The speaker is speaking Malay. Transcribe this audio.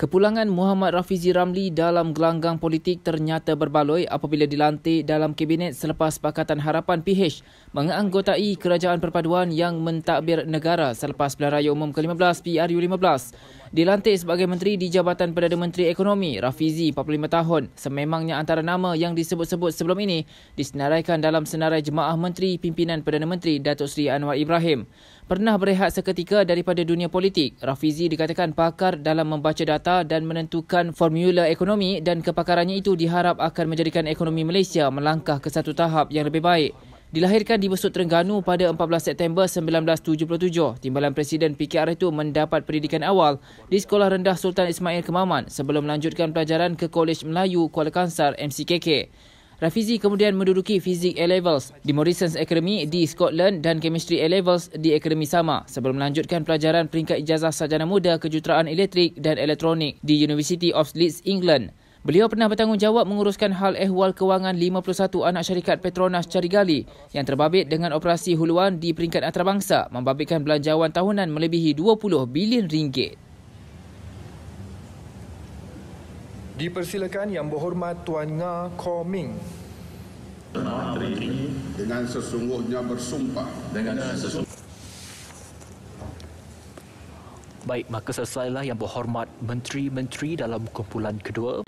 Kepulangan Muhammad Rafizi Ramli dalam gelanggang politik ternyata berbaloi apabila dilantik dalam kabinet selepas Pakatan Harapan PH menganggotai kerajaan perpaduan yang mentadbir negara selepas pilihan raya umum ke-15 PRU 15. Dilantik sebagai Menteri di Jabatan Perdana Menteri Ekonomi, Rafizi, 45 tahun, sememangnya antara nama yang disebut-sebut sebelum ini disenaraikan dalam senarai Jemaah Menteri Pimpinan Perdana Menteri Datuk Seri Anwar Ibrahim. Pernah berehat seketika daripada dunia politik, Rafizi dikatakan pakar dalam membaca data dan menentukan formula ekonomi dan kepakarannya itu diharap akan menjadikan ekonomi Malaysia melangkah ke satu tahap yang lebih baik. Dilahirkan di Besut Terengganu pada 14 September 1977, timbalan Presiden PKR itu mendapat pendidikan awal di Sekolah Rendah Sultan Ismail Kemaman sebelum melanjutkan pelajaran ke Kolej Melayu Kuala Kansar MCKK. Rafizi kemudian menduduki fizik A-levels di Morrison's Academy di Scotland dan chemistry A-levels di Akademi Sama sebelum melanjutkan pelajaran peringkat ijazah sarjana muda kejuruteraan elektrik dan elektronik di University of Leeds, England. Beliau pernah bertanggungjawab menguruskan hal ehwal kewangan 51 anak syarikat Petronas Carigali yang terbabit dengan operasi huluan di peringkat antarabangsa membabitkan belanjawan tahunan melebihi 20 bilion ringgit. Dipersilakan yang berhormat Tuan Nga Koming. Dengan sesungguhnya bersumpah. Dengan sesungguhnya. Baik, maka selesailah yang berhormat menteri-menteri dalam kumpulan kedua.